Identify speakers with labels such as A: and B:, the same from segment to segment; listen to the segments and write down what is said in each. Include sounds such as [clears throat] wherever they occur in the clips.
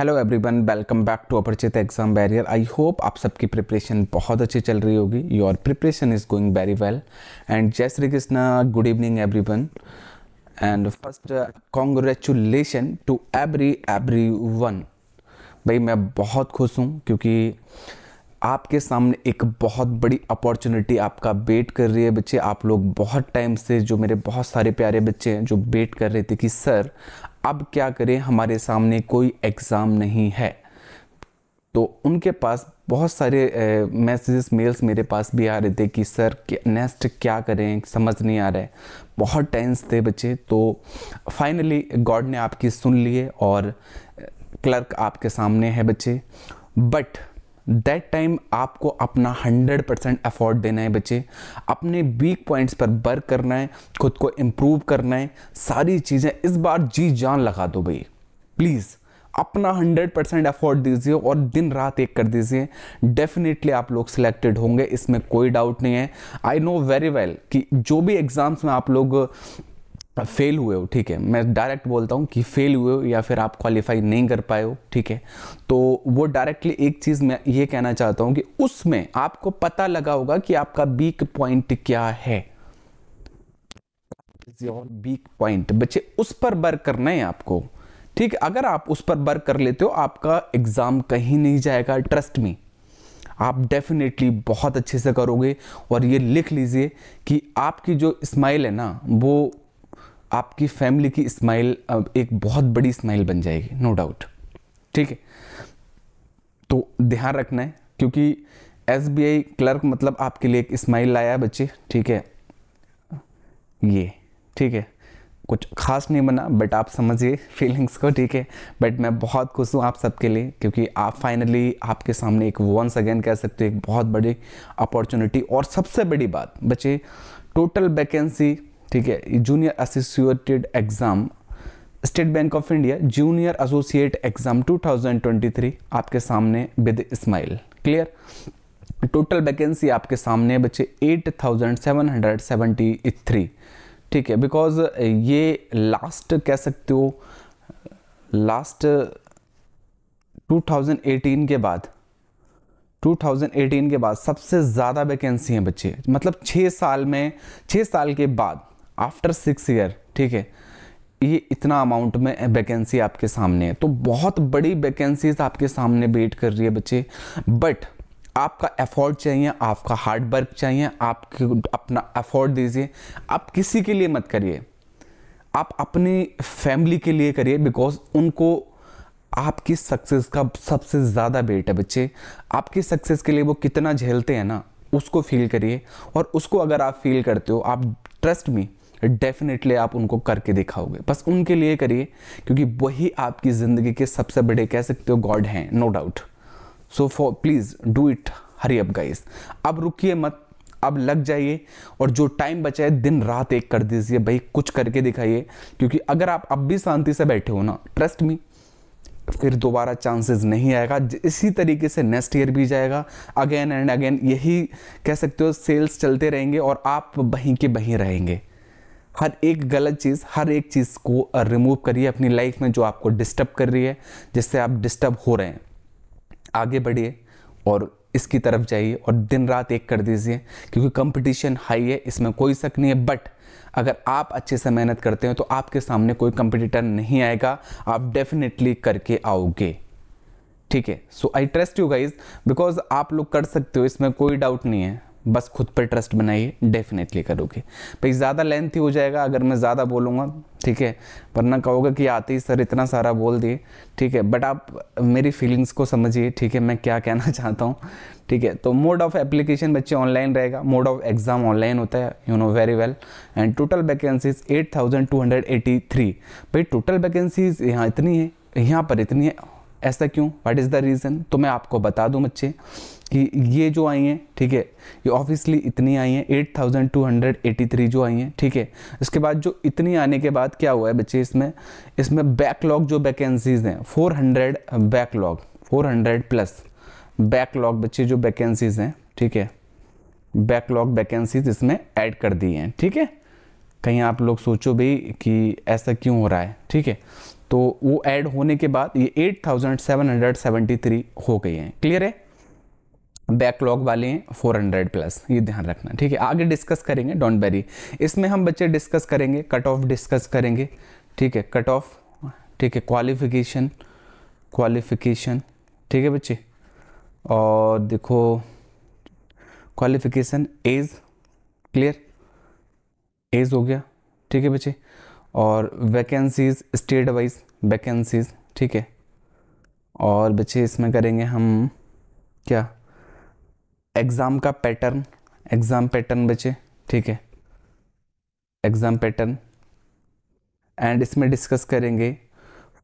A: hello everyone welcome back to Aparchit exam barrier I hope आप सबकी preparation बहुत अच्छी चल रही होगी your preparation is going very well and जय Shri Krishna good evening everyone and first congratulation to every every one भाई मैं बहुत खुश हूँ क्योंकि आपके सामने एक बहुत बड़ी अपॉर्चुनिटी आपका वेट कर रही है बच्चे आप लोग बहुत टाइम से जो मेरे बहुत सारे प्यारे बच्चे हैं जो वेट कर रहे थे कि सर अब क्या करें हमारे सामने कोई एग्ज़ाम नहीं है तो उनके पास बहुत सारे मैसेजेस मेल्स मेरे पास भी आ रहे थे कि सर नेक्स्ट क्या करें समझ नहीं आ रहा है बहुत टेंस थे बच्चे तो फाइनली गॉड ने आपकी सुन लिए और क्लर्क आपके सामने है बच्चे बट दैट टाइम आपको अपना 100 परसेंट एफोर्ड देना है बच्चे अपने वीक पॉइंट्स पर वर्क करना है खुद को इम्प्रूव करना है सारी चीज़ें इस बार जी जान लगा दो भाई प्लीज़ अपना 100 परसेंट एफोर्ड दीजिए और दिन रात एक कर दीजिए डेफिनेटली आप लोग सिलेक्टेड होंगे इसमें कोई डाउट नहीं है आई नो वेरी वेल कि जो भी एग्ज़ाम्स में आप लोग फेल हुए हो ठीक है मैं डायरेक्ट बोलता हूँ कि फेल हुए हो या फिर आप क्वालिफाई नहीं कर पाए हो ठीक है तो वो डायरेक्टली एक चीज़ मैं ये कहना चाहता हूँ कि उसमें आपको पता लगा होगा कि आपका वीक पॉइंट क्या है वीक पॉइंट बच्चे उस पर वर्क करना है आपको ठीक है अगर आप उस पर वर्क कर लेते हो आपका एग्ज़ाम कहीं नहीं जाएगा ट्रस्ट में आप डेफिनेटली बहुत अच्छे से करोगे और ये लिख लीजिए कि आपकी जो स्माइल है ना वो आपकी फैमिली की स्माइल एक बहुत बड़ी स्माइल बन जाएगी नो डाउट ठीक है तो ध्यान रखना है क्योंकि एस क्लर्क मतलब आपके लिए एक स्माइल लाया बच्चे ठीक है ये ठीक है कुछ खास नहीं बना बट आप समझिए फीलिंग्स को ठीक है बट मैं बहुत खुश हूँ आप सबके लिए क्योंकि आप फाइनली आपके सामने एक वंस अगेन कह सकते हो एक बहुत बड़ी अपॉर्चुनिटी और सबसे बड़ी बात बच्चे टोटल वैकेंसी ठीक है junior associated exam State Bank of India junior associate exam 2023 आपके सामने with smile clear total vacancy आपके सामने बच्चे 8773 ठीक है बिकॉज ये लास्ट कह सकते हो लास्ट 2018 के बाद 2018 के बाद सबसे ज़्यादा वैकेंसी हैं बच्चे मतलब छः साल में छः साल के बाद आफ्टर सिक्स ईयर ठीक है ये इतना अमाउंट में वैकेंसी आपके सामने है तो बहुत बड़ी वैकेंसीज आपके सामने वेट कर रही है बच्चे बट आपका एफोर्ड चाहिए आपका हार्ड वर्क चाहिए आप अपना एफोर्ड दीजिए आप किसी के लिए मत करिए आप अपनी फैमिली के लिए करिए बिकॉज उनको आपकी सक्सेस का सबसे ज़्यादा वेट है बच्चे आपकी सक्सेस के लिए वो कितना झेलते हैं ना उसको फील करिए और उसको अगर आप फील करते हो आप ट्रस्ट मी डेफिनेटली आप उनको करके दिखाओगे बस उनके लिए करिए क्योंकि वही आपकी ज़िंदगी के सबसे बड़े कह सकते हो गॉड हैं no doubt so for please do it hurry up guys अब रुकिए मत अब लग जाइए और जो टाइम बचा है दिन रात एक कर दीजिए भाई कुछ करके दिखाइए क्योंकि अगर आप अब भी शांति से बैठे हो ना ट्रस्ट मी फिर दोबारा चांसेस नहीं आएगा इसी तरीके से नेक्स्ट ईयर भी जाएगा अगेन एंड अगेन यही कह सकते हो सेल्स चलते रहेंगे और आप वहीं के वहीं रहेंगे हर एक गलत चीज़ हर एक चीज़ को रिमूव करिए अपनी लाइफ में जो आपको डिस्टर्ब कर रही है जिससे आप डिस्टर्ब हो रहे हैं आगे बढ़िए और इसकी तरफ जाइए और दिन रात एक कर दीजिए क्योंकि कंपटीशन हाई है इसमें कोई शक नहीं है बट अगर आप अच्छे से मेहनत करते हैं तो आपके सामने कोई कंपटीटर नहीं आएगा आप डेफिनेटली करके आओगे ठीक है so I trust you guys because आप लोग कर सकते हो इसमें कोई डाउट नहीं है बस खुद पर ट्रस्ट बनाइए डेफिनेटली करोगे भाई ज़्यादा लेंथ ही हो जाएगा अगर मैं ज़्यादा बोलूँगा ठीक है वरना कहोगे कि आते ही सर इतना सारा बोल दिए ठीक है बट आप मेरी फीलिंग्स को समझिए ठीक है मैं क्या कहना [laughs] चाहता हूँ ठीक है तो मोड ऑफ एप्लीकेशन बच्चे ऑनलाइन रहेगा मोड ऑफ एग्ज़ाम ऑनलाइन होता है you know very well and total vacancies three भाई टोटल वैकेंसीज यहाँ इतनी है यहाँ पर इतनी है ऐसा क्यों व्हाट इज़ द रीज़न तो मैं आपको बता दूँ बच्चे कि ये जो आई हैं ठीक है ये ऑब्वियसली इतनी आई हैं 8,283 जो आई हैं ठीक है इसके बाद जो इतनी आने के बाद क्या हुआ है बच्चे इसमें इसमें बैकलॉग जो वैकेंसीज़ हैं 400 बैकलॉग 400 प्लस बैकलॉग बच्चे जो वैकेंसीज़ हैं ठीक है बैकलॉग वैकेंसीज इसमें ऐड कर दी हैं ठीक है कहीं आप लोग सोचो भाई कि ऐसा क्यों हो रहा है ठीक है तो वो ऐड होने के बाद ये 8,773 हो गई हैं क्लियर है बैकलॉग वाले हैं 400 प्लस ये ध्यान रखना ठीक है आगे डिस्कस करेंगे डोंट बेरी इसमें हम बच्चे डिस्कस करेंगे कट ऑफ डिस्कस करेंगे ठीक है कट ऑफ ठीक है क्वालिफिकेशन क्वालिफिकेशन ठीक है बच्चे और देखो क्वालिफिकेशन एज क्लियर एज हो गया ठीक है बच्चे और वैकेंसीज स्टेट वाइज वैकेंसीज ठीक है और बच्चे इसमें करेंगे हम क्या एग्ज़ाम का पैटर्न एग्ज़ाम पैटर्न बचे ठीक है एग्ज़ाम पैटर्न एंड इसमें डिस्कस करेंगे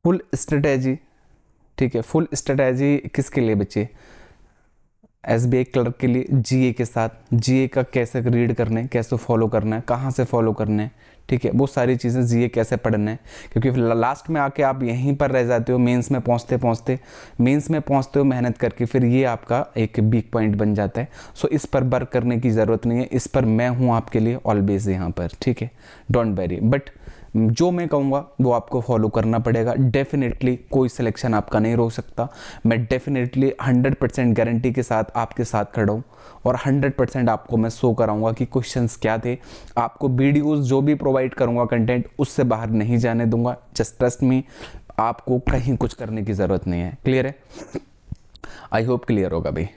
A: फुल स्ट्रेटेजी ठीक है फुल स्ट्रेटेजी किसके लिए बचे एस बी क्लर्क के लिए जी के साथ जी का कैसे रीड करना है कैसे फॉलो करना है कहाँ से फॉलो करना है ठीक है वो सारी चीज़ें जी कैसे पढ़ना है क्योंकि लास्ट में आके आप यहीं पर रह जाते हो मेंस में पहुंचते पहुंचते मेंस में पहुंचते हो मेहनत करके फिर ये आपका एक वीक पॉइंट बन जाता है सो इस पर वर्क करने की ज़रूरत नहीं है इस पर मैं हूँ आपके लिए ऑलवेज यहाँ पर ठीक है डोंट वेरी बट जो मैं कहूँगा वो आपको फॉलो करना पड़ेगा डेफिनेटली कोई सिलेक्शन आपका नहीं रोक सकता मैं डेफिनेटली 100 परसेंट गारंटी के साथ आपके साथ खड़ा हूँ और 100 परसेंट आपको मैं शो कराऊंगा कि क्वेश्चन क्या थे आपको वीडियोज़ जो भी प्रोवाइड करूँगा कंटेंट उससे बाहर नहीं जाने दूंगा जस्ट ट्रस्ट मी आपको कहीं कुछ करने की ज़रूरत नहीं है क्लियर है आई होप क्लियर होगा भाई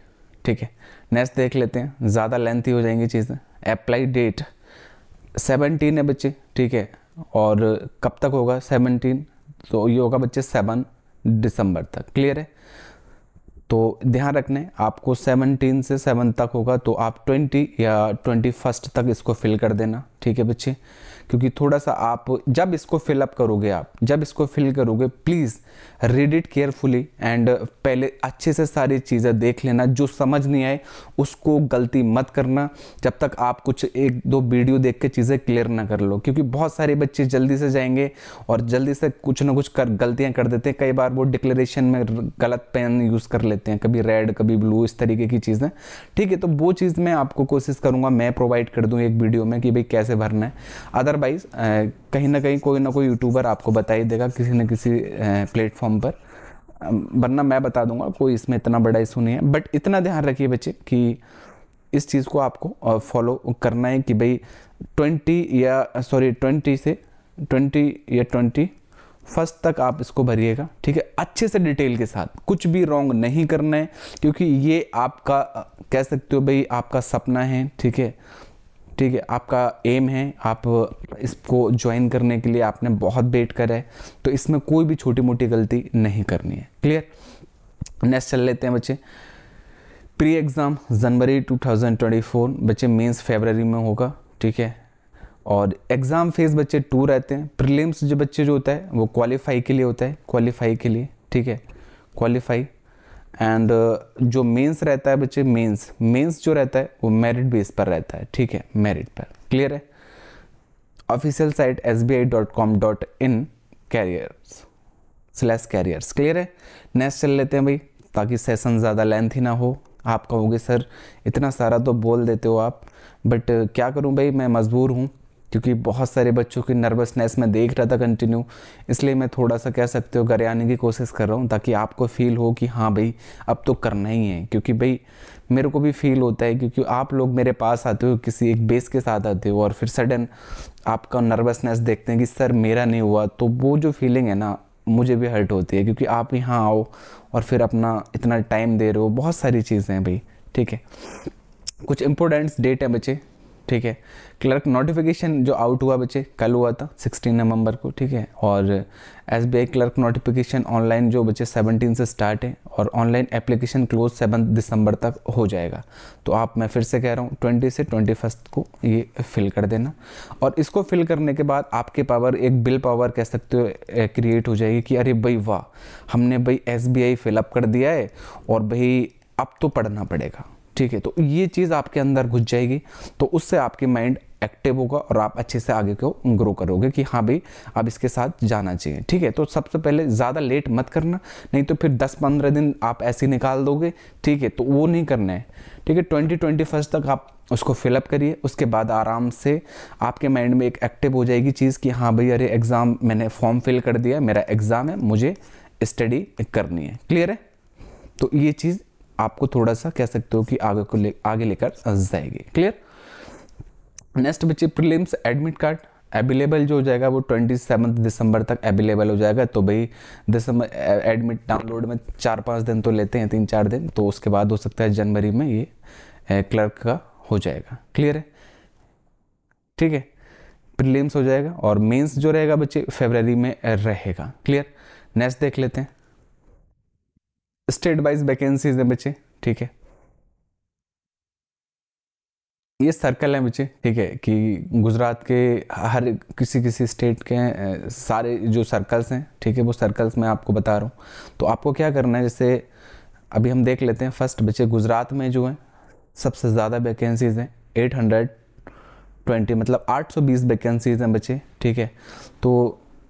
A: ठीक है नेक्स्ट देख लेते हैं ज़्यादा लेंथी हो जाएंगी चीज़ें अप्लाई डेट सेवनटीन है बच्चे ठीक है और कब तक होगा सेवनटीन तो ये होगा बच्चे सेवन दिसंबर तक क्लियर है तो ध्यान रखने आपको सेवनटीन से सेवन तक होगा तो आप ट्वेंटी या ट्वेंटी फर्स्ट तक इसको फिल कर देना ठीक है बच्चे क्योंकि थोड़ा सा आप जब इसको फिलअप करोगे आप जब इसको फिल करोगे please read it carefully and पहले अच्छे से सारी चीज़ें देख लेना जो समझ नहीं आए उसको गलती मत करना जब तक आप कुछ एक दो वीडियो देख के चीज़ें क्लियर ना कर लो क्योंकि बहुत सारे बच्चे जल्दी से जाएंगे और जल्दी से कुछ ना कुछ कर गलतियाँ कर देते हैं कई बार वो डिक्लेरेशन में गलत पेन यूज़ कर लेते हैं कभी रेड कभी ब्लू इस तरीके की चीज़ें ठीक है तो वो चीज़ मैं आपको कोशिश करूँगा मैं प्रोवाइड कर दूँ एक वीडियो में कि भाई कैसे भरना है अदर यूट्यूबर uh, कहीं ना कहीं कोई ना कोई यूट्यूबर आपको बता ही देगा किसी न किसी प्लेटफॉर्म uh, पर um, वरना मैं बता दूंगा कोई इसमें इतना बड़ा इशू नहीं है बट इतना ध्यान रखिए बच्चे कि इस चीज़ को आपको फॉलो uh, करना है कि भाई ट्वेंटी या सॉरी ट्वेंटी से ट्वेंटी या ट्वेंटी फर्स्ट तक आप इसको भरिएगा ठीक है अच्छे से डिटेल के साथ कुछ भी रॉन्ग नहीं करना है क्योंकि ये आपका कह सकते हो भाई आपका सपना है ठीक है ठीक है आपका एम है आप इसको ज्वाइन करने के लिए आपने बहुत वेट करा है तो इसमें कोई भी छोटी मोटी गलती नहीं करनी है क्लियर नेक्स्ट चल लेते हैं बच्चे प्री एग्ज़ाम जनवरी 2024 बच्चे मेंस फरवरी में होगा ठीक है और एग्ज़ाम फेज बच्चे टू रहते हैं प्रीलिम्स जो बच्चे जो होता है वो क्वालिफाई के लिए होता है क्वालिफाई के लिए ठीक है क्वालिफाई एंड uh, जो मेंस रहता है बच्चे मेंस मेंस जो रहता है वो मेरिट बेस पर रहता है ठीक है मेरिट पर क्लियर है official site S B I dot com dot in careers slash careers clear है नेक्स्ट चल लेते हैं भाई ताकि सेशन ज़्यादा लेंथ ही ना हो आप कहोगे सर इतना सारा तो बोल देते हो आप बट uh, क्या करूँ भाई मैं मजबूर हूँ क्योंकि बहुत सारे बच्चों की नर्वसनेस मैं देख रहा था कंटिन्यू इसलिए मैं थोड़ा सा कह सकते हो घरे आने की कोशिश कर रहा हूँ ताकि आपको फील हो कि हाँ भाई अब तो करना ही है क्योंकि भाई मेरे को भी फील होता है क्योंकि आप लोग मेरे पास आते हो किसी एक बेस के साथ आते हो और फिर सडन आपका नर्वसनेस देखते हैं कि सर मेरा नहीं हुआ तो वो जो फीलिंग है ना मुझे भी हर्ट होती है क्योंकि आप यहाँ आओ और फिर अपना इतना टाइम दे रहे हो बहुत सारी चीज़ें हैं भाई ठीक है कुछ इम्पोर्टेंट्स डेट हैं बच्चे ठीक है क्लर्क नोटिफिकेशन जो आउट हुआ बच्चे कल हुआ था 16 नवंबर को ठीक है और S B I clerk notification online जो बच्चे 17 से स्टार्ट है और ऑनलाइन एप्लीकेशन क्लोज 7 दिसंबर तक हो जाएगा तो आप मैं फिर से कह रहा हूँ 20 से ट्वेंटी को ये फिल कर देना और इसको फिल करने के बाद आपके पावर एक बिल पावर कह सकते हो क्रिएट हो जाएगी कि अरे भाई वाह हमने भाई एस बी आई फिलअप कर दिया है और भाई अब तो पढ़ना पड़ेगा ठीक है तो ये चीज़ आपके अंदर घुस जाएगी तो उससे आपके माइंड एक्टिव होगा और आप अच्छे से आगे को ग्रो करोगे कि हाँ भाई अब इसके साथ जाना चाहिए ठीक है तो सबसे पहले ज़्यादा लेट मत करना नहीं तो फिर 10-15 दिन आप ऐसे निकाल दोगे ठीक है तो वो नहीं करना है ठीक है ट्वेंटी ट्वेंटी फर्स्ट तक आप उसको फिलअप करिए उसके बाद आराम से आपके माइंड में एक एक्टिव हो जाएगी चीज़ कि हाँ भाई अरे एग्ज़ाम मैंने फॉर्म फिल कर दिया मेरा एग्ज़ाम है मुझे स्टडी करनी है क्लियर है तो ये चीज़ आपको थोड़ा सा कह सकते हो कि आगे को ले आगे लेकर जाएगी क्लियर नेक्स्ट बच्चे प्रीलिम्स एडमिट कार्ड अवेलेबल जो हो जाएगा वो ट्वेंटी सेवन दिसंबर तक अवेलेबल हो जाएगा तो भाई दिसंबर एडमिट डाउनलोड में चार पाँच दिन तो लेते हैं तीन चार दिन तो उसके बाद हो सकता है जनवरी में ये क्लर्क का हो जाएगा क्लियर है ठीक है प्रीलिम्स हो जाएगा और मेंस जो रहेगा बच्चे फेबररी में रहेगा क्लियर नेक्स्ट देख लेते हैं स्टेट वाइज वैकेंसीज हैं बच्चे ठीक है ये सर्कल है बच्चे ठीक है कि गुजरात के हर किसी किसी स्टेट के सारे जो सर्कल्स हैं ठीक है वो सर्कल्स मैं आपको बता रहा हूँ तो आपको क्या करना है जैसे अभी हम देख लेते हैं फर्स्ट बच्चे गुजरात में जो हैं सबसे ज़्यादा वैकेंसीज़ हैं एट हंड्रेड ट्वेंटी मतलब आठ सौ बीस वैकेंसीज़ हैं बच्चे ठीक है तो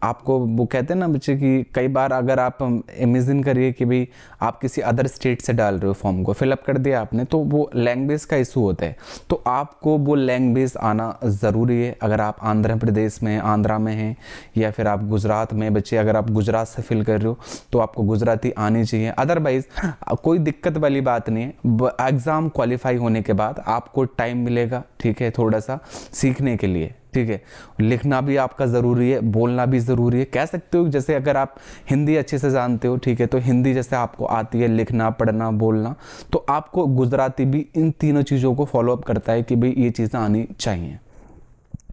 A: आपको वो कहते हैं ना बच्चे कि कई बार अगर आप इमेजिन करिए कि भाई आप किसी अदर स्टेट से डाल रहे हो फॉर्म को फिलअप कर दिया आपने तो वो लैंग्वेज का इशू होता है तो आपको वो लैंग्वेज आना ज़रूरी है अगर आप आंध्र प्रदेश में आंध्रा में हैं या फिर आप गुजरात में बच्चे अगर आप गुजरात से फिल कर रहे हो तो आपको गुजराती आनी चाहिए अदरवाइज़ कोई दिक्कत वाली बात नहीं है एग्ज़ाम क्वालिफाई होने के बाद आपको टाइम मिलेगा ठीक है थोड़ा सा सीखने के लिए ठीक है लिखना भी आपका ज़रूरी है बोलना भी ज़रूरी है कह सकते हो जैसे अगर आप हिंदी अच्छे से जानते हो ठीक है तो हिंदी जैसे आपको आती है लिखना पढ़ना बोलना तो आपको गुजराती भी इन तीनों चीज़ों को फॉलोअप करता है कि भाई ये चीज़ें आनी चाहिए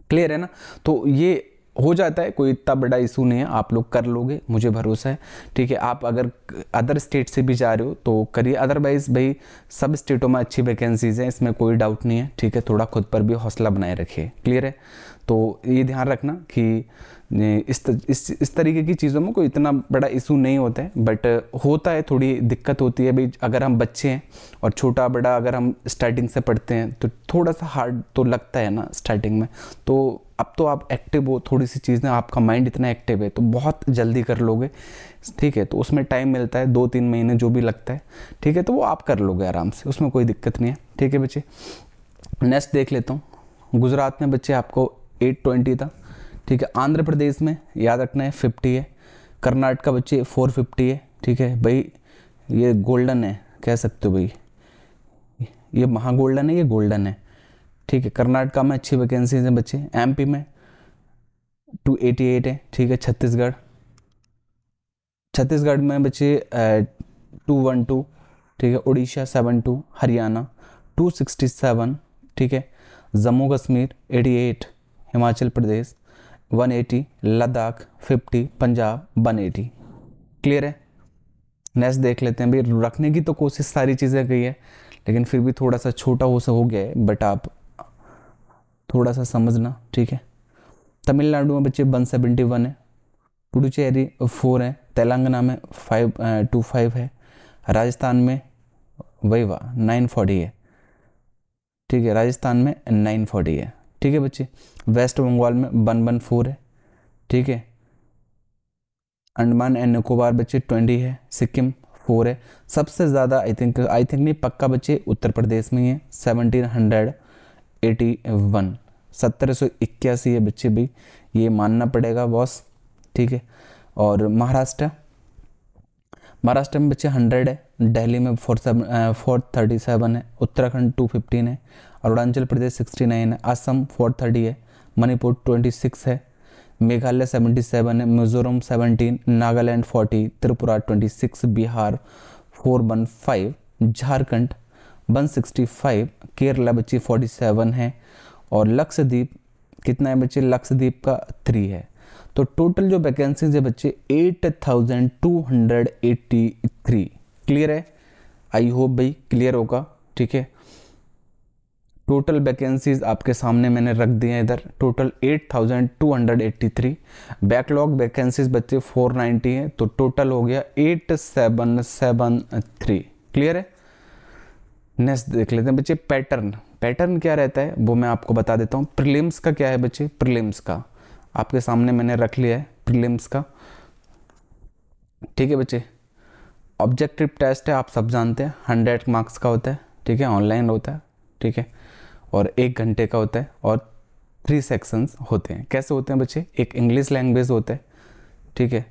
A: क्लियर है ना तो ये हो जाता है कोई इतना बड़ा इशू नहीं है आप लोग कर लोगे मुझे भरोसा है ठीक है आप अगर अदर स्टेट से भी जा रहे हो तो करिए अदरवाइज़ भाई सब स्टेटों में अच्छी वैकेंसीज़ हैं इसमें कोई डाउट नहीं है ठीक है थोड़ा खुद पर भी हौसला बनाए रखिए क्लियर है तो ये ध्यान रखना कि इस इस इस तरीके की चीज़ों में कोई इतना बड़ा इशू नहीं होता है बट होता है थोड़ी दिक्कत होती है भाई अगर हम बच्चे हैं और छोटा बड़ा अगर हम स्टार्टिंग से पढ़ते हैं तो थोड़ा सा हार्ड तो लगता है ना स्टार्टिंग में तो अब तो आप एक्टिव हो थोड़ी सी चीज़ें आपका माइंड इतना एक्टिव है तो बहुत जल्दी कर लोगे ठीक है तो उसमें टाइम मिलता है दो तीन महीने जो भी लगता है ठीक है तो वो आप कर लोगे आराम से उसमें कोई दिक्कत नहीं है ठीक है बच्चे नेक्स्ट देख लेता हूँ गुजरात में बच्चे आपको 820 था ठीक है आंध्र प्रदेश में याद रखना है 50 है कर्नाटका बच्चे 450 है ठीक है भाई ये गोल्डन है कह सकते हो भाई ये महागोल्डन है ये गोल्डन है ठीक है कर्नाटका में अच्छी वैकेंसीज हैं बच्चे एम में 288 है ठीक है छत्तीसगढ़ छत्तीसगढ़ में बच्चे टू वन टू ठीक है Odisha seven two Haryana two sixty seven ठीक है Jammu Kashmir eighty eight Himachal Pradesh 180 Ladakh 50 Punjab 180 clear है नेक्स्ट देख लेते हैं भाई रखने की तो कोशिश सारी चीज़ें गई है लेकिन फिर भी थोड़ा सा छोटा हो सा हो गया है बट आप थोड़ा सा समझना ठीक है तमिलनाडु में बच्चे वन सेवेंटी वन है पुडुचेरी फोर है तेलंगाना में फाइव टू फाइव है राजस्थान में वही वाह नाइन फोर्टी है ठीक है राजस्थान में नाइन फोर्टी है ठीक है बच्चे वेस्ट बंगाल में वन वन फोर है ठीक है अंडमान एंड निकोबार बच्चे ट्वेंटी है सिक्किम फोर है सबसे ज़्यादा आई थिंक आई थिंक नहीं पक्का बच्चे उत्तर प्रदेश में ही है सेवनटीन हंड्रेड एटी वन सत्रह सौ इक्यासी है बच्चे भाई ये मानना पड़ेगा बॉस ठीक है और महाराष्ट्र महाराष्ट्र में बच्चे हंड्रेड है दिल्ली में four seven four thirty seven है उत्तराखंड टू फिफ्टीन है अरुणाचल प्रदेश 69 असम थर्टी है मणिपुर 26 है मेघालय 77 है मिजोरम 17 नागालैंड 40 त्रिपुरा 26 बिहार 415 झारखंड 165 केरला बच्चे 47 है और लक्षद्वीप कितना है बच्चे लक्षद्वीप का थ्री है तो टोटल जो वैकेंसीज है बच्चे 8,283 क्लियर है आई होप भाई क्लियर होगा ठीक है टोटल वैकेंसीज आपके सामने मैंने रख दी इधर टोटल 8,283 बैकलॉग वैकेंसीज बच्चे 490 हैं तो टोटल हो गया 8773 क्लियर है नेक्स्ट देख लेते हैं बच्चे पैटर्न पैटर्न क्या रहता है वो मैं आपको बता देता हूँ प्रिलिम्स का क्या है बच्चे प्रिलिम्स का आपके सामने मैंने रख लिया है प्रिलिम्स का ठीक है बच्चे ऑब्जेक्टिव टेस्ट है आप सब जानते हैं हंड्रेड मार्क्स का होता है ठीक है ऑनलाइन होता है ठीक है और एक घंटे का होता है और थ्री सेक्शंस होते हैं कैसे होते हैं बच्चे एक इंग्लिश लैंग्वेज होता है ठीक है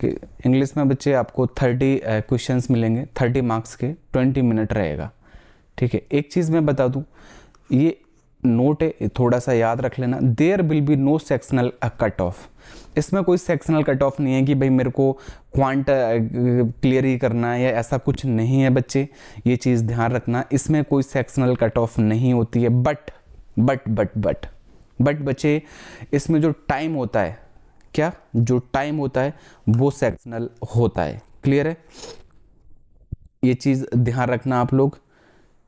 A: कि इंग्लिश में बच्चे आपको थर्टी क्वेश्चंस मिलेंगे थर्टी मार्क्स के ट्वेंटी मिनट रहेगा ठीक है एक चीज़ मैं बता दूँ ये नोट है थोड़ा सा याद रख लेना there will be no sectional cut off इसमें कोई सेक्शनल कट ऑफ नहीं है कि भाई मेरे को क्वांट क्लियर ही करना है या ऐसा कुछ नहीं है बच्चे ये चीज़ ध्यान रखना इसमें कोई सेक्शनल कट ऑफ नहीं होती है but but but but but बच्चे इसमें जो टाइम होता है क्या जो टाइम होता है वो सेक्शनल होता है क्लियर है ये चीज़ ध्यान रखना आप लोग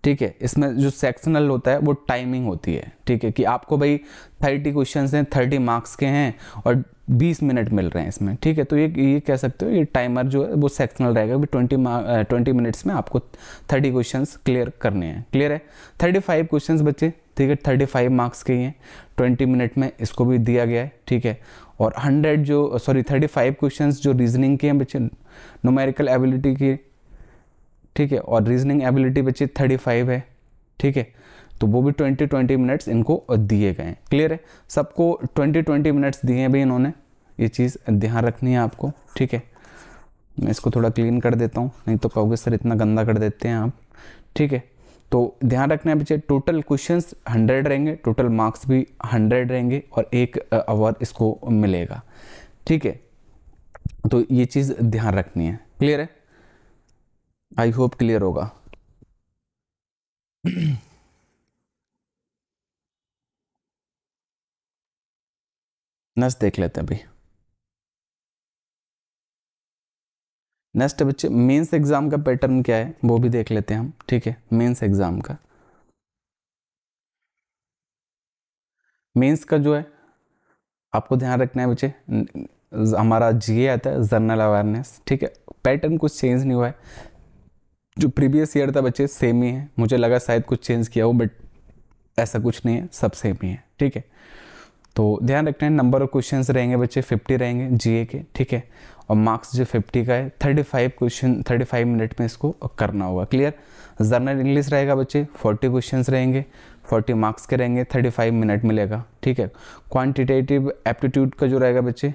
A: ठीक है इसमें जो सेक्शनल होता है वो टाइमिंग होती है ठीक है कि आपको भाई थर्टी क्वेश्चन हैं थर्टी मार्क्स के हैं और बीस मिनट मिल रहे हैं इसमें ठीक है तो ये ये कह सकते हो ये टाइमर जो है वो सेक्शनल रहेगा भी ट्वेंटी ट्वेंटी मिनट्स में आपको थर्टी क्वेश्चन क्लियर करने हैं क्लियर है थर्टी फाइव क्वेश्चन बच्चे ठीक है थर्टी फाइव मार्क्स के ही हैं ट्वेंटी मिनट में इसको भी दिया गया है ठीक है और हंड्रेड जो सॉरी थर्टी फाइव क्वेश्चन जो रीजनिंग के हैं बच्चे नोमेरिकल एबिलिटी के ठीक है और रीजनिंग एबिलिटी बच्चे थर्टी फाइव है ठीक है तो वो भी ट्वेंटी ट्वेंटी मिनट्स इनको दिए गए हैं क्लियर है सबको ट्वेंटी ट्वेंटी मिनट्स दिए हैं भाई इन्होंने ये चीज़ ध्यान रखनी है आपको ठीक है मैं इसको थोड़ा क्लीन कर देता हूँ नहीं तो कहोगे सर इतना गंदा कर देते हैं आप ठीक है तो ध्यान रखना है बच्चे टोटल क्वेश्चन हंड्रेड रहेंगे टोटल मार्क्स भी हंड्रेड रहेंगे और एक अवार्ड इसको मिलेगा ठीक है तो ये चीज़ ध्यान रखनी है क्लियर है आई होप क्लियर होगा नेक्स्ट देख लेते हैं अभी नेक्स्ट बच्चे मेंस एग्ज़ाम का पैटर्न क्या है वो भी देख लेते हैं हम ठीक है मेंस एग्ज़ाम का मेंस का जो है आपको ध्यान रखना है बच्चे हमारा जीए आता है जर्नल अवेयरनेस ठीक है पैटर्न कुछ चेंज नहीं हुआ है जो प्रीवियस ईयर था बच्चे सेम ही है मुझे लगा शायद कुछ चेंज किया हो बट ऐसा कुछ नहीं है सब सेम ही है ठीक है तो ध्यान रखना है नंबर ऑफ क्वेश्चंस रहेंगे बच्चे 50 रहेंगे जीए के ठीक है और मार्क्स जो 50 का है 35 क्वेश्चन 35 मिनट में इसको करना होगा क्लियर जर्नल इंग्लिश रहेगा बच्चे 40 क्वेश्चंस रहेंगे 40 मार्क्स के रहेंगे 35 मिनट मिलेगा ठीक है क्वांटिटेटिव एप्टीट्यूड का जो रहेगा बच्चे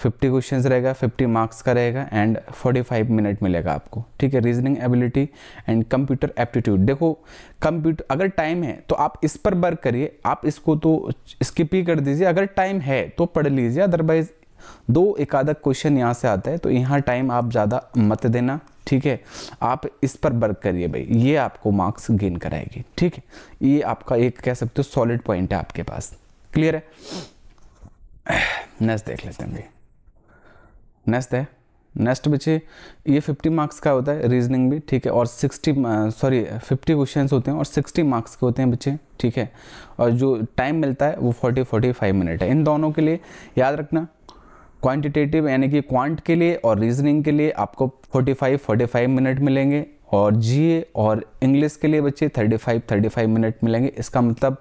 A: 50 क्वेश्चन रहेगा 50 मार्क्स का रहेगा एंड 45 मिनट मिलेगा आपको ठीक है reasoning ability and computer aptitude देखो कंप्यूटर अगर टाइम है तो आप इस पर वर्क करिए आप इसको तो स्किप ही कर दीजिए अगर टाइम है तो पढ़ लीजिए अदरवाइज दो एकाधक क्वेश्चन यहाँ से आता है तो यहाँ टाइम आप ज़्यादा मत देना ठीक है आप इस पर वर्क करिए भाई ये आपको मार्क्स गेन कराएगी ठीक है ये आपका एक कह सकते हो सॉलिड पॉइंट है आपके पास क्लियर है नेक्स्ट देख लेते हैं भाई नेक्स्ट है नेक्स्ट बच्चे ये 50 मार्क्स का होता है रीजनिंग भी ठीक है और 60 सॉरी 50 क्वेश्चन होते हैं और 60 मार्क्स के होते हैं बच्चे ठीक है और जो टाइम मिलता है वो 40 45 मिनट है इन दोनों के लिए याद रखना क्वांटिटेटिव यानी कि क्वांट के लिए और रीजनिंग के लिए आपको 45 45 मिनट मिलेंगे और जीए और इंग्लिश के लिए बच्चे 35 35 मिनट मिलेंगे इसका मतलब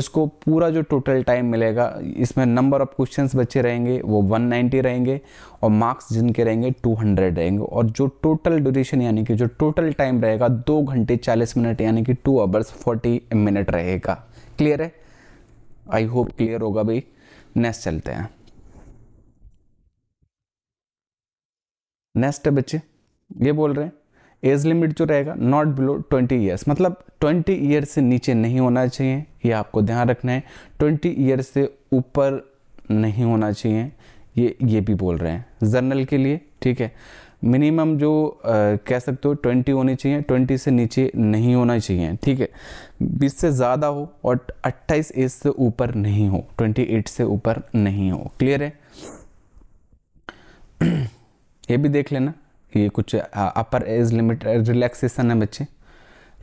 A: इसको पूरा जो टोटल टाइम मिलेगा इसमें नंबर ऑफ क्वेश्चंस बच्चे रहेंगे वो 190 रहेंगे और मार्क्स जिनके रहेंगे 200 रहेंगे और जो टोटल ड्यूरेशन यानी कि जो टोटल टाइम रहेगा दो घंटे चालीस मिनट यानी कि टू आवर्स फोर्टी मिनट रहेगा क्लियर है आई होप क्लियर होगा भाई नेक्स्ट चलते हैं नेक्स्ट है बच्चे ये बोल रहे हैं एज लिमिट जो रहेगा नॉट बिलो 20 ईयर्स मतलब 20 ईयर से नीचे नहीं होना चाहिए ये आपको ध्यान रखना है 20 ईयर से ऊपर नहीं होना चाहिए ये ये भी बोल रहे हैं जर्नल के लिए ठीक है मिनिमम जो आ, कह सकते हो 20 होनी चाहिए 20 से नीचे नहीं होना चाहिए ठीक है 20 से ज़्यादा हो और 28 एज से ऊपर नहीं हो 28 से ऊपर नहीं हो क्लियर है [clears throat] ये भी देख लेना कि कुछ अपर एज लिमिट रिलैक्सेशन है बच्चे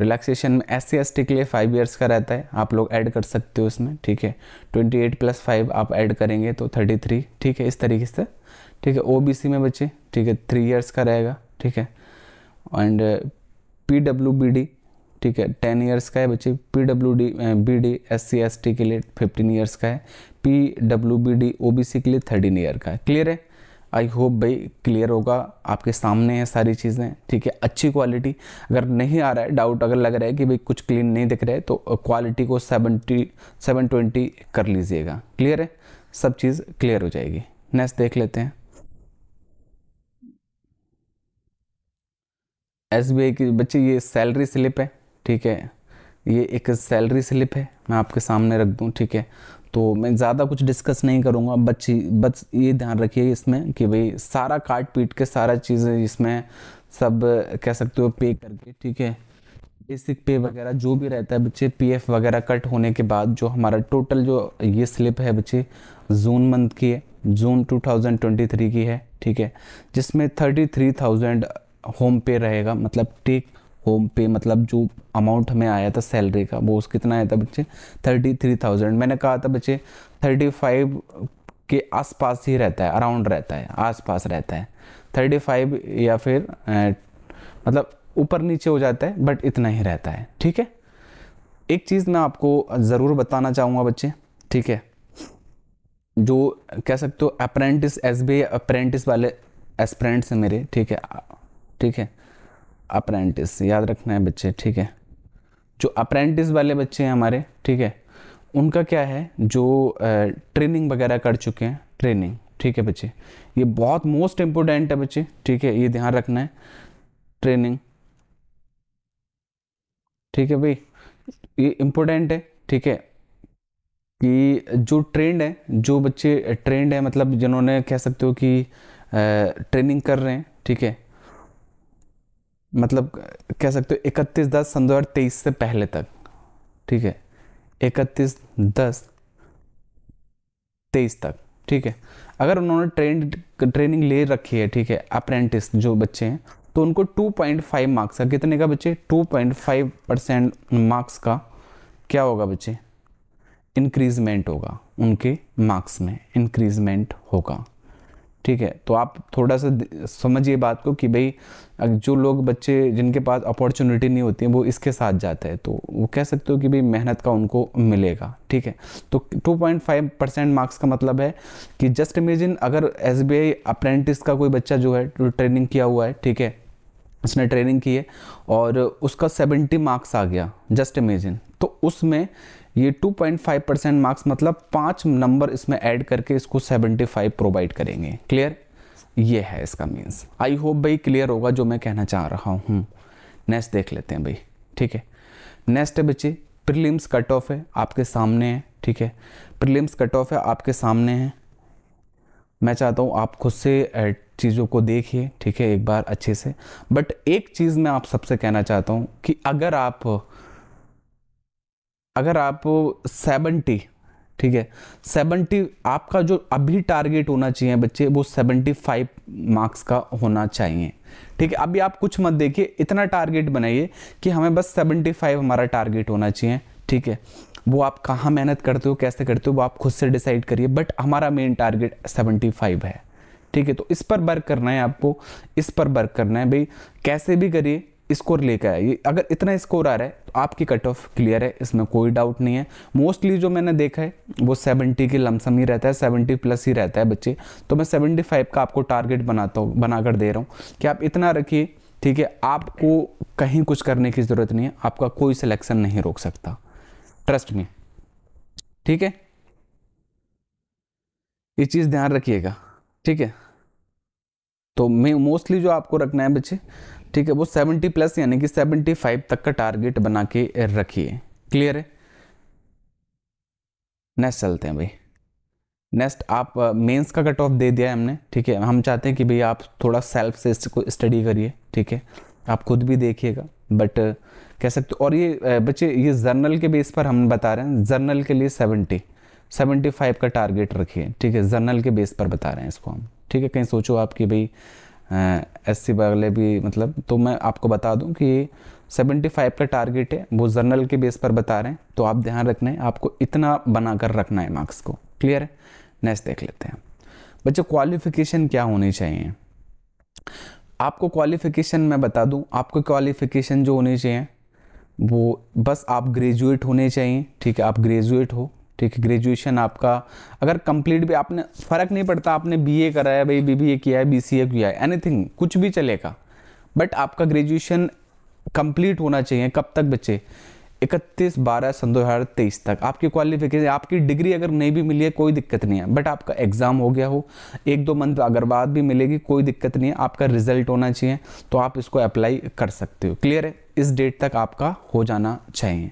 A: रिलैक्सेशन में एस सी एस टी के लिए फाइव ईयर्स का रहता है आप लोग ऐड कर सकते हो इसमें ठीक है ट्वेंटी एट प्लस फाइव आप ऐड करेंगे तो थर्टी थ्री ठीक है इस तरीके से ठीक है ओ बी सी में बच्चे ठीक है थ्री ईयर्स का रहेगा ठीक है and P W B D ठीक है टेन ईयर्स का है बच्चे P W D B D S C S T के लिए फिफ्टीन ईयर्स का है P W B D O B C के लिए थर्टीन ईयर का है क्लियर है आई होप भाई क्लियर होगा आपके सामने है सारी चीज़ें ठीक है अच्छी क्वालिटी अगर नहीं आ रहा है डाउट अगर लग रहा है कि भाई कुछ क्लीन नहीं दिख रहा है तो क्वालिटी को सेवनटी सेवन ट्वेंटी कर लीजिएगा क्लियर है सब चीज़ क्लियर हो जाएगी नेक्स्ट देख लेते हैं एस की बच्चे ये सैलरी स्लिप है ठीक है ये एक सैलरी स्लिप है मैं आपके सामने रख दूँ ठीक है तो मैं ज़्यादा कुछ डिस्कस नहीं करूँगा बच्ची बस ये ध्यान रखिए इसमें कि भाई सारा काट पीट के सारा चीज़ें इसमें सब कह सकते हो पे करके ठीक है बेसिक पे वगैरह जो भी रहता है बच्चे पीएफ वगैरह कट होने के बाद जो हमारा टोटल जो ये स्लिप है बच्चे जून मंथ की है जून 2023 की है ठीक है जिसमें 33,000 होम पे रहेगा मतलब टेक होम पे मतलब जो अमाउंट हमें आया था सैलरी का वो उस कितना आया था बच्चे थर्टी थ्री थाउजेंड मैंने कहा था बच्चे थर्टी फाइव के आसपास ही रहता है अराउंड रहता है आसपास रहता है थर्टी फाइव या फिर ए, मतलब ऊपर नीचे हो जाता है बट इतना ही रहता है ठीक है एक चीज़ मैं आपको ज़रूर बताना चाहूँगा बच्चे ठीक है जो कह सकते हो अप्रेंटिस एस बी अप्रेंटिस वाले एस्परेंट्स हैं मेरे ठीक है ठीक है अप्रेंटिस याद रखना है बच्चे ठीक है जो अप्रेंटिस वाले बच्चे हैं हमारे ठीक है उनका क्या है जो ट्रेनिंग वगैरह कर चुके हैं ट्रेनिंग ठीक है बच्चे ये बहुत मोस्ट इम्पोर्टेंट है बच्चे ठीक है ये ध्यान रखना है ट्रेनिंग ठीक है भाई ये इम्पोर्टेंट है ठीक है कि जो ट्रेंड है जो बच्चे ट्रेंड है मतलब जिन्होंने कह सकते हो कि ट्रेनिंग कर रहे हैं ठीक है मतलब कह सकते हो इकतीस दस सन दो से पहले तक ठीक है इकतीस दस तेईस तक ठीक है अगर उन्होंने ट्रेन ट्रेनिंग ले रखी है ठीक है अप्रेंटिस जो बच्चे हैं तो उनको 2.5 मार्क्स का कितने का बच्चे 2.5 परसेंट मार्क्स का क्या होगा बच्चे इंक्रीजमेंट होगा उनके मार्क्स में इंक्रीजमेंट होगा ठीक है तो आप थोड़ा सा समझिए बात को कि भाई जो लोग बच्चे जिनके पास अपॉर्चुनिटी नहीं होती है वो इसके साथ जाते हैं तो वो कह सकते हो कि भाई मेहनत का उनको मिलेगा ठीक है तो 2.5 परसेंट मार्क्स का मतलब है कि जस्ट इमेजिन अगर एस बी आई अप्रेंटिस का कोई बच्चा जो है ट्रेनिंग किया हुआ है ठीक है उसने ट्रेनिंग की है और उसका 70 मार्क्स आ गया जस्ट इमेजिन तो उसमें ये 2.5 परसेंट मार्क्स मतलब पांच नंबर इसमें ऐड करके इसको 75 प्रोवाइड करेंगे क्लियर ये है इसका मीन्स आई होप भाई क्लियर होगा जो मैं कहना चाह रहा हूँ नेक्स्ट देख लेते हैं भाई ठीक है नेक्स्ट है बच्चे प्रिलिम्स कट ऑफ है आपके सामने है ठीक है प्रिलिम्स कट ऑफ है आपके सामने है मैं चाहता हूँ आप खुद से चीज़ों को देखिए ठीक है एक बार अच्छे से बट एक चीज़ मैं आप सबसे कहना चाहता हूँ कि अगर आप अगर आप सेवेंटी ठीक है सेवेंटी आपका जो अभी टारगेट होना चाहिए बच्चे वो सेवेंटी फाइव मार्क्स का होना चाहिए ठीक है अभी आप कुछ मत देखिए इतना टारगेट बनाइए कि हमें बस सेवेंटी फाइव हमारा टारगेट होना चाहिए ठीक है वो आप कहाँ मेहनत करते हो कैसे करते हो वो आप खुद से डिसाइड करिए बट हमारा मेन टारगेट सेवेंटी फाइव है ठीक है तो इस पर वर्क करना है आपको इस पर वर्क करना है भाई कैसे भी करिए स्कोर लेकर आया ये अगर इतना स्कोर आ रहा है तो आपकी कट ऑफ क्लियर है इसमें कोई डाउट नहीं है मोस्टली जो मैंने देखा है वो 70 के लमसम ही रहता है 70 प्लस ही रहता है बच्चे तो मैं 75 का आपको टारगेट बनाता हूँ बनाकर दे रहा हूँ कि आप इतना रखिए ठीक है आपको कहीं कुछ करने की ज़रूरत नहीं है आपका कोई सिलेक्शन नहीं रोक सकता ट्रस्ट में ठीक है ये चीज़ ध्यान रखिएगा ठीक है तो मैं मोस्टली जो आपको रखना है बच्चे ठीक है वो 70 प्लस यानी कि 75 तक का टारगेट बना के रखिए क्लियर है नेक्स्ट चलते हैं भाई नेक्स्ट आप मेंस का कट ऑफ दे दिया है हमने ठीक है हम चाहते हैं कि भाई आप थोड़ा सेल्फ से इसको स्टडी करिए ठीक है आप खुद भी देखिएगा बट कह सकते और ये बच्चे ये जर्नल के बेस पर हम बता रहे हैं जर्नल के लिए सेवेंटी 75 फाइव का टारगेट रखिए ठीक है जर्नल के बेस पर बता रहे हैं इसको हम ठीक है कहीं सोचो आप कि भाई एस सी वाले भी मतलब तो मैं आपको बता दूं कि 75 का टारगेट है वो जर्नल के बेस पर बता रहे हैं तो आप ध्यान रखना है आपको इतना बना कर रखना है मार्क्स को क्लियर है नेक्स्ट देख लेते हैं बच्चों क्वालिफिकेशन क्या होनी चाहिए आपको क्वालिफिकेशन मैं बता दूं आपको क्वालिफिकेशन जो होनी चाहिए वो बस आप ग्रेजुएट होने चाहिए ठीक है आप ग्रेजुएट हो ठीक है ग्रेजुएशन आपका अगर कंप्लीट भी आपने फ़र्क नहीं पड़ता आपने बीए ए कराया भाई बीबीए किया है बीसीए किया है एनीथिंग कुछ भी चलेगा बट आपका ग्रेजुएशन कंप्लीट होना चाहिए कब तक बचे इकतीस बारह सन दो हज़ार तेईस तक आपकी क्वालिफिकेशन आपकी डिग्री अगर नहीं भी मिली है कोई दिक्कत नहीं है बट आपका एग्ज़ाम हो गया हो एक दो मंथ अगर बाद भी मिलेगी कोई दिक्कत नहीं है आपका रिजल्ट होना चाहिए तो आप इसको अप्लाई कर सकते हो क्लियर है इस डेट तक आपका हो जाना चाहिए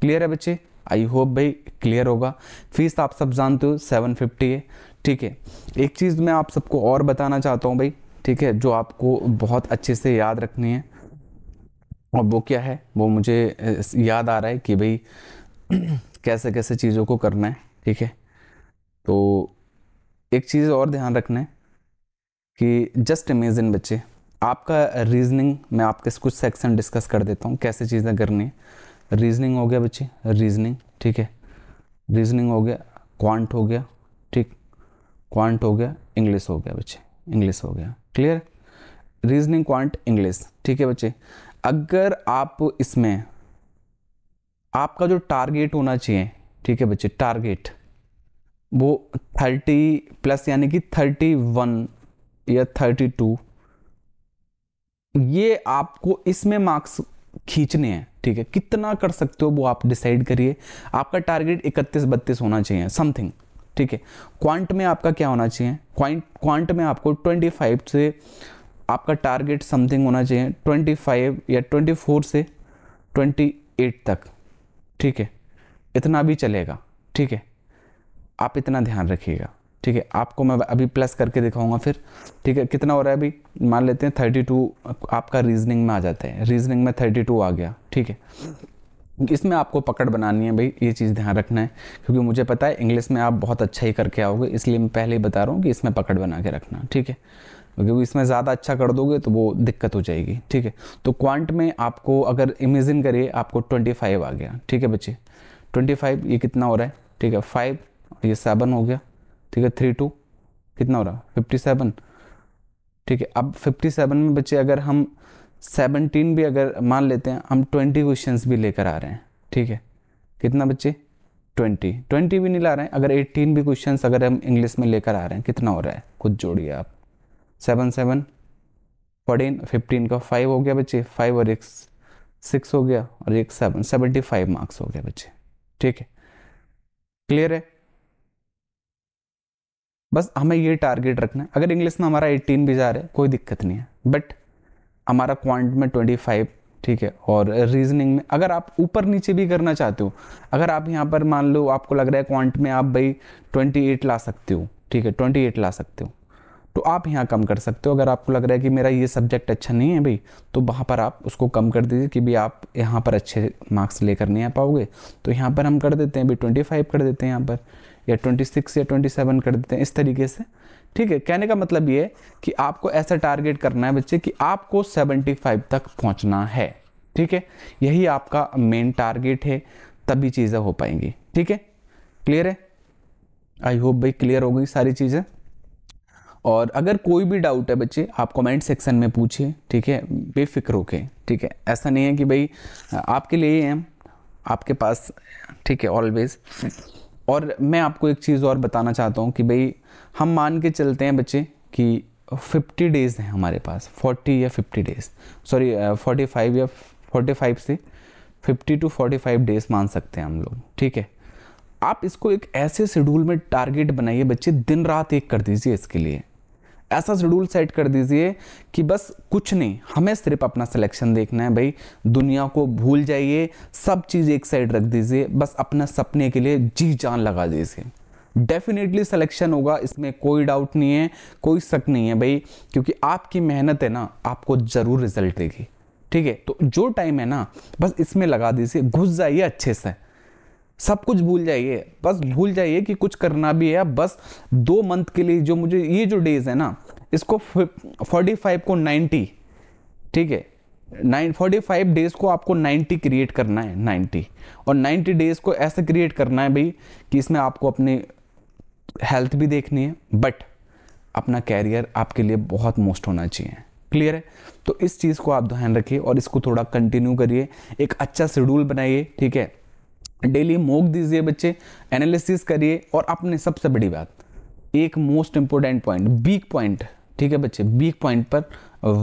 A: क्लियर है बच्चे आई होप भाई क्लियर होगा फीस आप सब जानते हो सेवन फिफ्टी है ठीक है एक चीज़ मैं आप सबको और बताना चाहता हूँ भाई ठीक है जो आपको बहुत अच्छे से याद रखनी है और वो क्या है वो मुझे याद आ रहा है कि भाई [clears throat] कैसे कैसे चीज़ों को करना है ठीक है तो एक चीज़ और ध्यान रखना है कि जस्ट इमेजिन बच्चे आपका रीजनिंग मैं आपके कुछ सेक्शन डिस्कस कर देता हूँ कैसे चीज़ें करनी है रीजनिंग हो गया बच्चे रीजनिंग ठीक है रीजनिंग हो गया क्वांट हो गया ठीक क्वांट हो गया इंग्लिश हो गया बच्चे इंग्लिश हो गया क्लियर रीजनिंग क्वांट इंग्लिश ठीक है बच्चे अगर आप इसमें आपका जो टारगेट होना चाहिए ठीक है बच्चे टारगेट वो थर्टी प्लस यानी कि थर्टी वन या थर्टी टू ये आपको इसमें मार्क्स खींचने हैं ठीक है कितना कर सकते हो वो आप डिसाइड करिए आपका टारगेट इकतीस बत्तीस होना चाहिए समथिंग ठीक है क्वांट में आपका क्या होना चाहिए क्वांट क्वांट में आपको 25 से आपका टारगेट समथिंग होना चाहिए 25 या 24 से 28 तक ठीक है इतना भी चलेगा ठीक है आप इतना ध्यान रखिएगा ठीक है आपको मैं अभी प्लस करके दिखाऊंगा फिर ठीक है कितना हो रहा है अभी मान लेते हैं थर्टी टू आपका रीजनिंग में आ जाता है रीजनिंग में थर्टी टू आ गया ठीक है इसमें आपको पकड़ बनानी है भाई ये चीज़ ध्यान रखना है क्योंकि मुझे पता है इंग्लिश में आप बहुत अच्छा ही करके आओगे इसलिए मैं पहले ही बता रहा हूँ कि इसमें पकड़ बना के रखना ठीक है क्योंकि इसमें ज़्यादा अच्छा कर दोगे तो वो दिक्कत हो जाएगी ठीक है तो क्वांट में आपको अगर इमेजिन करिए आपको फाइव आ गया ठीक है बच्चे फाइव ये कितना हो रहा है ठीक है फाइव ये सेवन हो गया ठीक है थ्री टू कितना हो रहा फिफ्टी सेवन ठीक है अब फिफ्टी सेवन में बच्चे अगर हम सेवनटीन भी अगर मान लेते हैं हम ट्वेंटी क्वेश्चन भी लेकर आ रहे हैं ठीक है कितना बच्चे ट्वेंटी ट्वेंटी भी नहीं ला रहे हैं अगर एट्टीन भी क्वेश्चन अगर हम इंग्लिश में लेकर आ रहे हैं कितना हो रहा है खुद जोड़िए आप सेवन सेवन फोर्टीन फिफ्टीन का फाइव हो गया बच्चे फाइव और एक सिक्स हो गया और एक सेवन सेवेंटी फाइव मार्क्स हो गया बच्चे ठीक है क्लियर है बस हमें ये टारगेट रखना है अगर इंग्लिश में हमारा 18 भी जा रहा है कोई दिक्कत नहीं है बट हमारा क्वांट में 25 ठीक है और रीजनिंग में अगर आप ऊपर नीचे भी करना चाहते हो अगर आप यहाँ पर मान लो आपको लग रहा है क्वांट में आप भाई 28 ला सकते हो ठीक है 28 ला सकते हो तो आप यहाँ कम कर सकते हो अगर आपको लग रहा है कि मेरा ये सब्जेक्ट अच्छा नहीं है भाई तो वहाँ पर आप उसको कम कर दीजिए कि भाई आप यहाँ पर अच्छे मार्क्स लेकर नहीं आ पाओगे तो यहाँ पर हम कर देते हैं भाई ट्वेंटी फाइव कर देते हैं यहाँ पर या 26 या 27 कर देते हैं इस तरीके से ठीक है कहने का मतलब ये कि आपको ऐसा टारगेट करना है बच्चे कि आपको 75 तक पहुंचना है ठीक है यही आपका मेन टारगेट है तभी चीज़ें हो पाएंगी ठीक है क्लियर है आई होप भाई क्लियर हो गई सारी चीज़ें और अगर कोई भी डाउट है बच्चे आप कमेंट सेक्शन में पूछिए ठीक है बेफिक्र होके ठीक है ऐसा नहीं है कि भाई आपके लिए ही हैं आपके पास ठीक है ऑलवेज और मैं आपको एक चीज़ और बताना चाहता हूँ कि भाई हम मान के चलते हैं बच्चे कि 50 डेज़ हैं हमारे पास 40 या 50 डेज़ सॉरी 45 या 45 से 50 टू 45 डेज़ मान सकते हैं हम लोग ठीक है आप इसको एक ऐसे शेड्यूल में टारगेट बनाइए बच्चे दिन रात एक कर दीजिए इसके लिए ऐसा शेड्यूल सेट कर दीजिए कि बस कुछ नहीं हमें सिर्फ अपना सिलेक्शन देखना है भाई दुनिया को भूल जाइए सब चीज़ एक साइड रख दीजिए बस अपने सपने के लिए जी जान लगा दीजिए डेफिनेटली सिलेक्शन होगा इसमें कोई डाउट नहीं है कोई शक नहीं है भाई क्योंकि आपकी मेहनत है ना आपको ज़रूर रिजल्ट देगी ठीक है तो जो टाइम है ना बस इसमें लगा दीजिए घुस जाइए अच्छे से सब कुछ भूल जाइए बस भूल जाइए कि कुछ करना भी है बस दो मंथ के लिए जो मुझे ये जो डेज है ना इसको फोर्टी फाइव को नाइन्टी ठीक है नाइन फोर्टी फाइव डेज़ को आपको नाइन्टी क्रिएट करना है नाइन्टी और नाइन्टी डेज़ को ऐसे क्रिएट करना है भाई कि इसमें आपको अपनी हेल्थ भी देखनी है बट अपना कैरियर आपके लिए बहुत मोस्ट होना चाहिए क्लियर है तो इस चीज़ को आप ध्यान रखिए और इसको थोड़ा कंटिन्यू करिए एक अच्छा शेड्यूल बनाइए ठीक है डेली मोक दीजिए बच्चे एनालिसिस करिए और अपने सबसे बड़ी बात एक most important point weak point ठीक है बच्चे बीक पॉइंट पर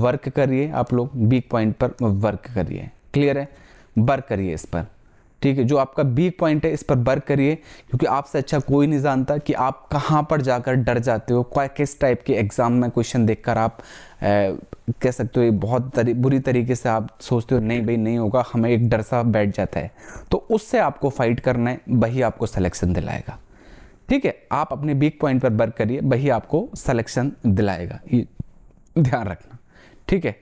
A: वर्क करिए आप लोग बीक पॉइंट पर वर्क करिए क्लियर है वर्क करिए इस पर ठीक है जो आपका वीक पॉइंट है इस पर वर्क करिए क्योंकि आपसे अच्छा कोई नहीं जानता कि आप कहाँ पर जाकर डर जाते हो क्या किस टाइप के एग्ज़ाम में क्वेश्चन देखकर आप ए, कह सकते हो ये बहुत तरी, बुरी तरीके से आप सोचते हो नहीं भाई नहीं होगा हमें एक डर सा बैठ जाता है तो उससे आपको फाइट करना है वही आपको सलेक्शन दिलाएगा ठीक है आप अपने वीक पॉइंट पर वर्क करिए वही आपको सलेक्शन दिलाएगा ये ध्यान रखना ठीक है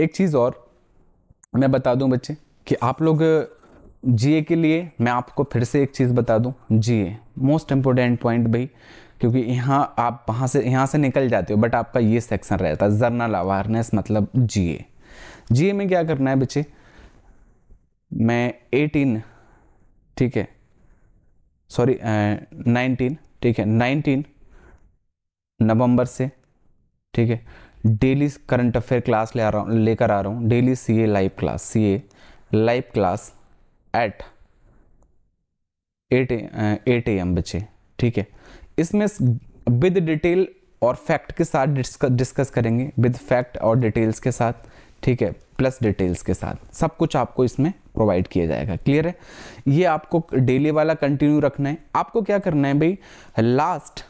A: एक चीज़ और मैं बता दूं बच्चे कि आप लोग जीए के लिए मैं आपको फिर से एक चीज़ बता दूं जीए मोस्ट इंपॉर्टेंट पॉइंट भाई क्योंकि यहाँ आप वहाँ से यहाँ से निकल जाते हो बट आपका ये सेक्शन रहता है जर्नल अवेयरनेस मतलब जीए जीए में क्या करना है बच्चे मैं एटीन ठीक है सॉरी नाइनटीन ठीक है नाइनटीन नवंबर से ठीक है डेली करंट अफेयर क्लास ले आ रहा हूँ लेकर आ रहा हूँ daily CA live class CA live class at eight eight A M बचे ठीक है इसमें विद डिटेल और फैक्ट के साथ डिस्कस, डिस्कस करेंगे विद फैक्ट और डिटेल्स के साथ ठीक है प्लस डिटेल्स के साथ सब कुछ आपको इसमें प्रोवाइड किया जाएगा क्लियर है ये आपको डेली वाला कंटिन्यू रखना है आपको क्या करना है भाई लास्ट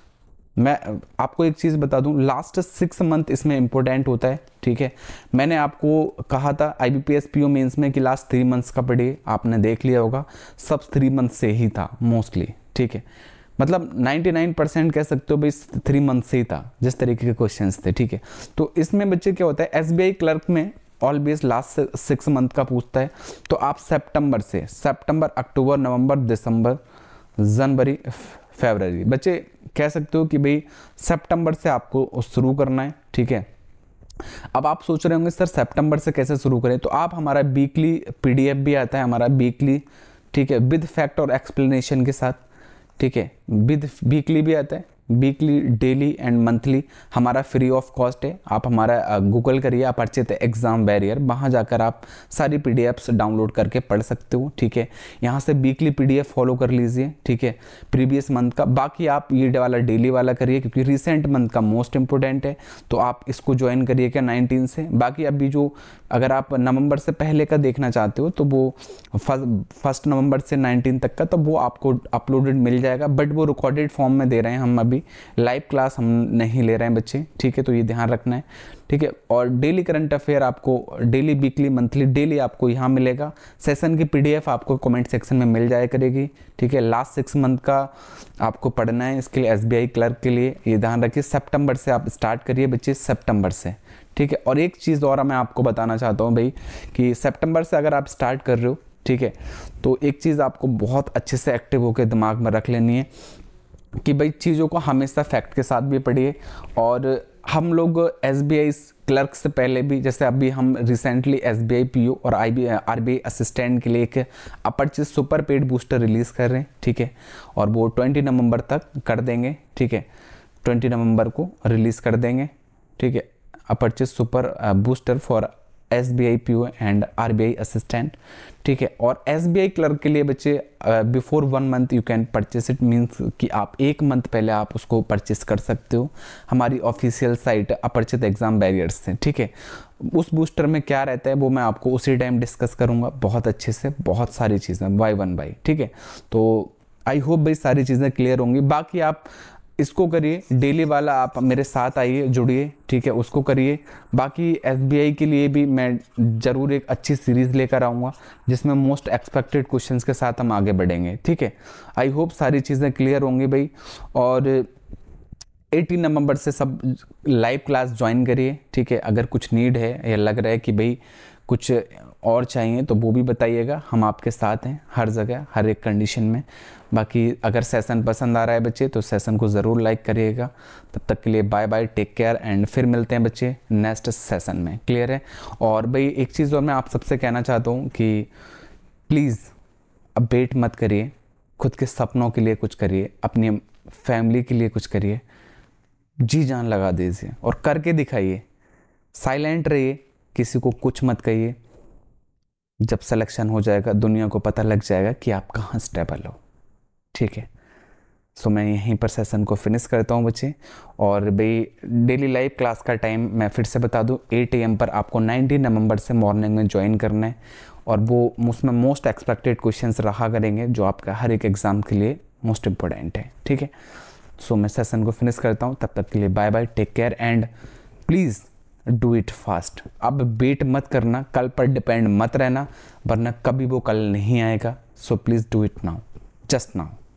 A: मैं आपको एक चीज़ बता दूं लास्ट सिक्स मंथ इसमें इंपॉर्टेंट होता है ठीक है मैंने आपको कहा था I B P S P O में कि लास्ट थ्री मंथ्स का पढ़िए आपने देख लिया होगा सब थ्री मंथ से ही था मोस्टली ठीक है मतलब 99 परसेंट कह सकते हो भाई थ्री मंथ से ही था जिस तरीके के क्वेश्चंस थे ठीक है तो इसमें बच्चे क्या होता है एस क्लर्क में ऑलवेज लास्ट सिक्स मंथ का पूछता है तो आप सितंबर से सेप्टंबर अक्टूबर नवंबर दिसंबर जनवरी फेबररी बच्चे कह सकते हो कि भाई सेप्टेम्बर से आपको शुरू करना है ठीक है अब आप सोच रहे होंगे सर सेप्टेम्बर से कैसे शुरू करें तो आप हमारा वीकली पी भी आता है हमारा वीकली ठीक है विद फैक्ट और एक्सप्लेनेशन के साथ ठीक है विद वीकली भी आता है वीकली डेली एंड मंथली हमारा फ्री ऑफ कॉस्ट है आप हमारा गूगल करिए आप अर्चित एग्ज़ाम बैरियर वहाँ जाकर आप सारी पी डाउनलोड करके पढ़ सकते हो ठीक है यहाँ से वीकली पी फॉलो कर लीजिए ठीक है प्रीवियस मंथ का बाकी आप ये वाला डेली वाला करिए क्योंकि रिसेंट मंथ का मोस्ट इंपॉर्टेंट है तो आप इसको ज्वाइन करिए क्या नाइनटीन से बाकी अभी जो अगर आप नवंबर से पहले का देखना चाहते हो तो वो फर्स्ट नवंबर से नाइनटीन तक का तो वो आपको अपलोडेड मिल जाएगा बट वो रिकॉर्डेड फॉर्म में दे रहे हैं हम अभी भी लाइव क्लास हम नहीं ले रहे हैं बच्चे ठीक है तो ये ध्यान रखना है ठीक है और डेली करंट अफेयर आपको डेली वीकली मंथली डेली आपको यहाँ मिलेगा सेशन की पीडीएफ आपको कमेंट सेक्शन में मिल जाया करेगी ठीक है लास्ट सिक्स मंथ का आपको पढ़ना है इसके लिए एसबीआई क्लर्क के लिए ये ध्यान रखिए सितंबर से आप स्टार्ट करिए बच्चे सितंबर से ठीक है और एक चीज़ और मैं आपको बताना चाहता हूँ भाई कि सेप्टेम्बर से अगर आप स्टार्ट कर रहे हो ठीक है तो एक चीज़ आपको बहुत अच्छे से एक्टिव होकर दिमाग में रख लेनी है कि भाई चीज़ों को हमेशा फैक्ट के साथ भी पढ़िए और हम लोग एस बी आई क्लर्क से पहले भी जैसे अभी हम recently S B I P U और I B R B I assistant के लिए एक Aparche super paid booster release कर रहे हैं ठीक है और वो ट्वेंटी नवंबर तक कर देंगे ठीक है ट्वेंटी नवंबर को रिलीज़ कर देंगे ठीक है Aparche super booster for S B I P O and R B I assistant ठीक है और एस बी आई क्लर्क के लिए बच्चे before one month you can purchase it means कि आप एक मंथ पहले आप उसको परचेस कर सकते हो हमारी official site Aparichit exam barriers से ठीक है उस बूस्टर में क्या रहता है वो मैं आपको उसी टाइम डिस्कस करूँगा बहुत अच्छे से बहुत सारी चीज़ें बाई वन बाई ठीक है तो आई होप भाई सारी चीज़ें क्लियर होंगी बाकी आप इसको करिए डेली वाला आप मेरे साथ आइए जुड़िए ठीक है उसको करिए बाकी एस के लिए भी मैं ज़रूर एक अच्छी सीरीज़ लेकर आऊँगा जिसमें मोस्ट एक्सपेक्टेड क्वेश्चंस के साथ हम आगे बढ़ेंगे ठीक है आई होप सारी चीज़ें क्लियर होंगी भाई और 18 नवंबर से सब लाइव क्लास ज्वाइन करिए ठीक है अगर कुछ नीड है या लग रहा है कि भाई कुछ और चाहिए तो वो भी बताइएगा हम आपके साथ हैं हर जगह हर एक कंडीशन में बाकी अगर सेसन पसंद आ रहा है बच्चे तो सेसन को ज़रूर लाइक करिएगा तब तक के लिए bye bye take care and फिर मिलते हैं बच्चे नेक्स्ट सेसन में क्लियर है और भाई एक चीज़ और मैं आप सबसे कहना चाहता हूँ कि प्लीज़ अब वेट मत करिए खुद के सपनों के लिए कुछ करिए अपनी फैमिली के लिए कुछ करिए जी जान लगा दीजिए और करके दिखाइए साइलेंट रहिए किसी को कुछ मत कहिए जब सिलेक्शन हो जाएगा दुनिया को पता लग जाएगा कि आप कहाँ स्टेबल हो ठीक है सो मैं यहीं पर सेशन को फिनिश करता हूँ बच्चे और भाई डेली लाइव क्लास का टाइम मैं फिर से बता दूँ एट ए पर आपको 19 नवंबर से मॉर्निंग में ज्वाइन करना है और वो उसमें मोस्ट एक्सपेक्टेड क्वेश्चंस रहा करेंगे जो आपका हर एक एग्ज़ाम के लिए मोस्ट इम्पोर्टेंट है ठीक है सो मैं सेशन को फिनिश करता हूँ तब तक के लिए bye bye take care and please do it fast अब वेट मत करना कल पर डिपेंड मत रहना वरना कभी वो कल नहीं आएगा so please do it now just now